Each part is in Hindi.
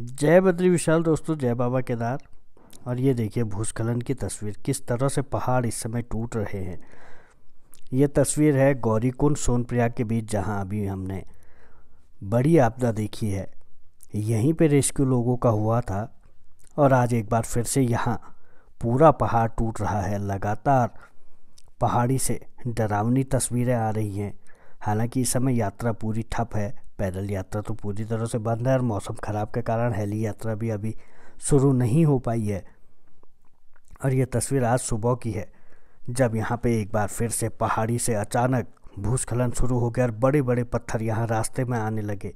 जय बद्री विशाल दोस्तों जय बाबा केदार और ये देखिए भूस्खलन की तस्वीर किस तरह से पहाड़ इस समय टूट रहे हैं ये तस्वीर है गौरीकुंड सोनप्रयाग के बीच जहाँ अभी हमने बड़ी आपदा देखी है यहीं पे रेस्क्यू लोगों का हुआ था और आज एक बार फिर से यहाँ पूरा पहाड़ टूट रहा है लगातार पहाड़ी से डरावनी तस्वीरें आ रही हैं हालांकि इस समय यात्रा पूरी ठप है पैदल यात्रा तो पूरी तरह से बंद है और मौसम ख़राब के कारण हेली यात्रा भी अभी शुरू नहीं हो पाई है और यह तस्वीर आज सुबह की है जब यहाँ पे एक बार फिर से पहाड़ी से अचानक भूस्खलन शुरू हो गया और बड़े बड़े पत्थर यहाँ रास्ते में आने लगे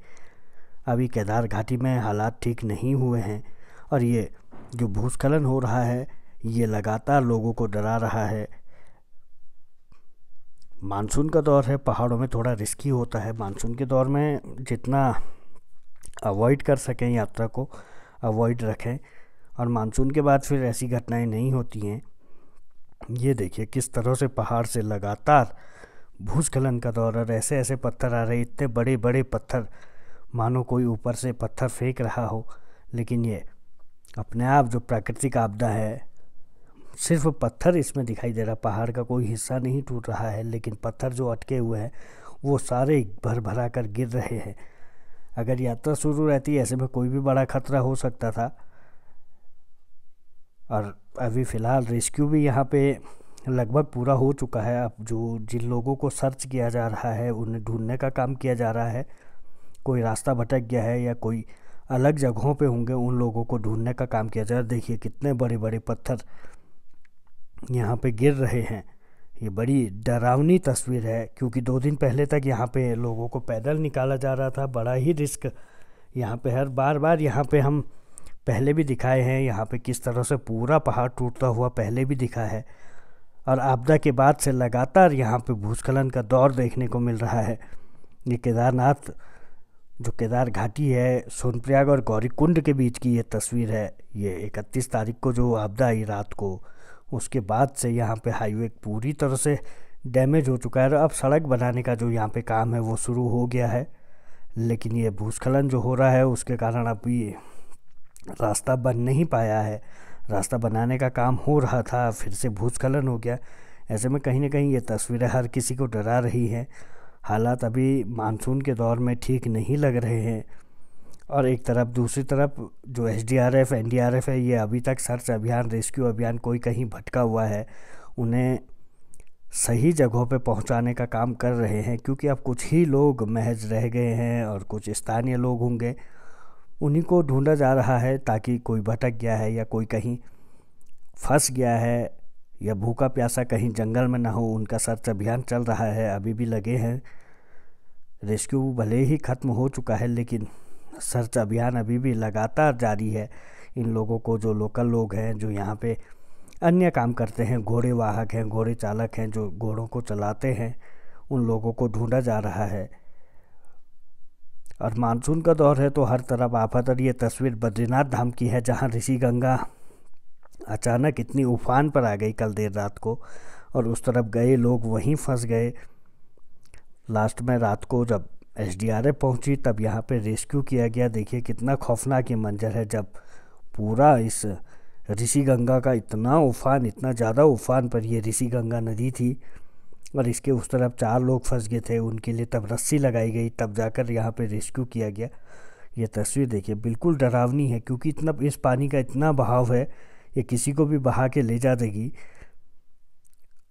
अभी केदार घाटी में हालात ठीक नहीं हुए हैं और ये जो भूस्खलन हो रहा है ये लगातार लोगों को डरा रहा है मानसून का दौर है पहाड़ों में थोड़ा रिस्की होता है मानसून के दौर में जितना अवॉइड कर सकें यात्रा को अवॉइड रखें और मानसून के बाद फिर ऐसी घटनाएं नहीं होती हैं ये देखिए किस तरह से पहाड़ से लगातार भूस्खलन का दौर और ऐसे ऐसे पत्थर आ रहे इतने बड़े बड़े पत्थर मानो कोई ऊपर से पत्थर फेंक रहा हो लेकिन ये अपने आप जो प्राकृतिक आपदा है सिर्फ पत्थर इसमें दिखाई दे रहा पहाड़ का कोई हिस्सा नहीं टूट रहा है लेकिन पत्थर जो अटके हुए हैं वो सारे भर भरा कर गिर रहे हैं अगर यात्रा शुरू रहती ऐसे में कोई भी बड़ा खतरा हो सकता था और अभी फ़िलहाल रेस्क्यू भी यहाँ पे लगभग पूरा हो चुका है अब जो जिन लोगों को सर्च किया जा रहा है उन्हें ढूंढने का काम किया जा रहा है कोई रास्ता भटक गया है या कोई अलग जगहों पे होंगे उन लोगों को ढूंढने का काम किया जा रहा है देखिए कितने बड़े बड़े पत्थर यहाँ पे गिर रहे हैं ये बड़ी डरावनी तस्वीर है क्योंकि दो दिन पहले तक यहाँ पे लोगों को पैदल निकाला जा रहा था बड़ा ही रिस्क यहाँ पे हर बार बार यहाँ पे हम पहले भी दिखाए हैं यहाँ पे किस तरह से पूरा पहाड़ टूटता हुआ पहले भी दिखा है और आपदा के बाद से लगातार यहाँ पे भूस्खलन का दौर देखने को मिल रहा है ये केदारनाथ जो केदार घाटी है सोनप्रयाग और गौरीकुंड के बीच की ये तस्वीर है ये इकतीस तारीख को जो आपदा आई रात को उसके बाद से यहाँ पे हाईवे पूरी तरह से डैमेज हो चुका है और अब सड़क बनाने का जो यहाँ पे काम है वो शुरू हो गया है लेकिन ये भूस्खलन जो हो रहा है उसके कारण अब ये रास्ता बन नहीं पाया है रास्ता बनाने का काम हो रहा था फिर से भूस्खलन हो गया ऐसे में कहीं ना कहीं ये तस्वीरें हर किसी को डरा रही हैं हालात अभी मानसून के दौर में ठीक नहीं लग रहे हैं और एक तरफ दूसरी तरफ जो S D R F N D R F है ये अभी तक सर्च अभियान रेस्क्यू अभियान कोई कहीं भटका हुआ है उन्हें सही जगहों पे पहुंचाने का काम कर रहे हैं क्योंकि अब कुछ ही लोग महज रह गए हैं और कुछ स्थानीय लोग होंगे उन्हीं को ढूंढा जा रहा है ताकि कोई भटक गया है या कोई कहीं फंस गया है या भूखा प्यासा कहीं जंगल में ना हो उनका सर्च अभियान चल रहा है अभी भी लगे हैं रेस्क्यू भले ही ख़त्म हो चुका है लेकिन सर्च अभियान अभी भी लगातार जारी है इन लोगों को जो लोकल लोग हैं जो यहाँ पे अन्य काम करते हैं घोड़े वाहक हैं घोड़े चालक हैं जो घोड़ों को चलाते हैं उन लोगों को ढूंढा जा रहा है और मानसून का दौर है तो हर तरफ आफत और ये तस्वीर बद्रीनाथ धाम की है जहाँ ऋषि गंगा अचानक इतनी उफान पर आ गई कल देर रात को और उस तरफ गए लोग वहीं फंस गए लास्ट में रात को जब एसडीआरएफ पहुंची तब यहाँ पे रेस्क्यू किया गया देखिए कितना खौफनाक ये मंजर है जब पूरा इस ऋषि गंगा का इतना उफान इतना ज़्यादा उफान पर ये ऋषि गंगा नदी थी और इसके उस तरफ चार लोग फंस गए थे उनके लिए तब रस्सी लगाई गई तब जाकर यहाँ पर रेस्क्यू किया गया ये तस्वीर देखिए बिल्कुल डरावनी है क्योंकि इतना इस पानी का इतना बहाव है ये किसी को भी बहा के ले जा देगी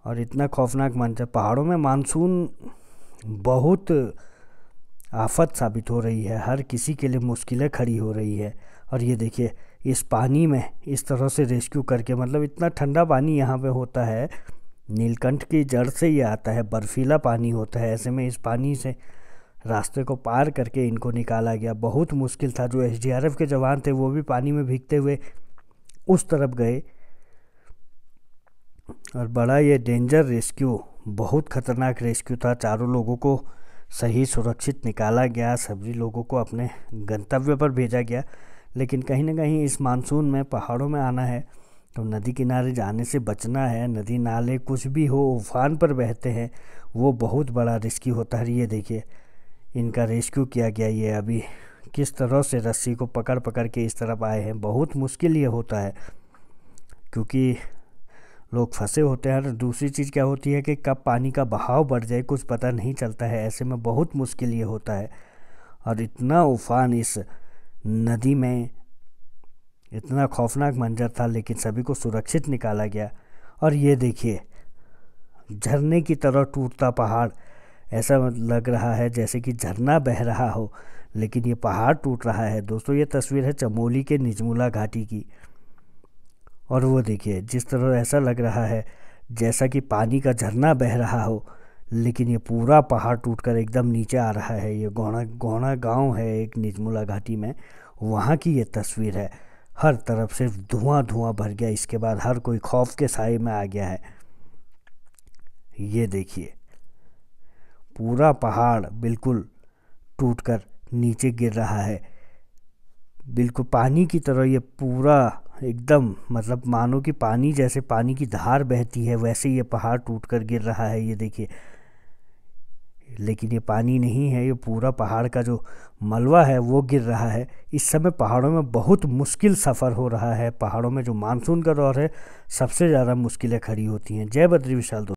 और इतना खौफनाक मंजर पहाड़ों में मानसून बहुत आफत साबित हो रही है हर किसी के लिए मुश्किलें खड़ी हो रही है और ये देखिए इस पानी में इस तरह से रेस्क्यू करके मतलब इतना ठंडा पानी यहाँ पे होता है नीलकंठ की जड़ से ये आता है बर्फीला पानी होता है ऐसे में इस पानी से रास्ते को पार करके इनको निकाला गया बहुत मुश्किल था जो एसडीआरएफ के जवान थे वो भी पानी में भीगते हुए उस तरफ गए और बड़ा ये डेंजर रेस्क्यू बहुत ख़तरनाक रेस्क्यू था चारों लोगों को सही सुरक्षित निकाला गया सभी लोगों को अपने गंतव्य पर भेजा गया लेकिन कहीं ना कहीं इस मानसून में पहाड़ों में आना है तो नदी किनारे जाने से बचना है नदी नाले कुछ भी हो उफान पर बहते हैं वो बहुत बड़ा रिस्की होता है ये देखिए इनका रेस्क्यू किया गया ये अभी किस तरह से रस्सी को पकड़ पकड़ के इस तरफ आए हैं बहुत मुश्किल ये होता है क्योंकि लोग फंसे होते हैं और दूसरी चीज़ क्या होती है कि कब पानी का बहाव बढ़ जाए कुछ पता नहीं चलता है ऐसे में बहुत मुश्किल ये होता है और इतना उफान इस नदी में इतना खौफनाक मंजर था लेकिन सभी को सुरक्षित निकाला गया और ये देखिए झरने की तरह टूटता पहाड़ ऐसा लग रहा है जैसे कि झरना बह रहा हो लेकिन ये पहाड़ टूट रहा है दोस्तों ये तस्वीर है चमोली के निजमुला घाटी की और वो देखिए जिस तरह ऐसा लग रहा है जैसा कि पानी का झरना बह रहा हो लेकिन ये पूरा पहाड़ टूटकर एकदम नीचे आ रहा है ये गौणा गौणा गांव है एक निजमुला घाटी में वहाँ की ये तस्वीर है हर तरफ सिर्फ धुआं धुआं भर गया इसके बाद हर कोई खौफ के साए में आ गया है ये देखिए पूरा पहाड़ बिल्कुल टूटकर नीचे गिर रहा है बिल्कुल पानी की तरह ये पूरा एकदम मतलब मानो कि पानी जैसे पानी की धार बहती है वैसे ये पहाड़ टूट कर गिर रहा है ये देखिए लेकिन ये पानी नहीं है ये पूरा पहाड़ का जो मलबा है वो गिर रहा है इस समय पहाड़ों में बहुत मुश्किल सफ़र हो रहा है पहाड़ों में जो मानसून का दौर है सबसे ज़्यादा मुश्किलें खड़ी होती हैं जय बद्री विशाल दोस्तों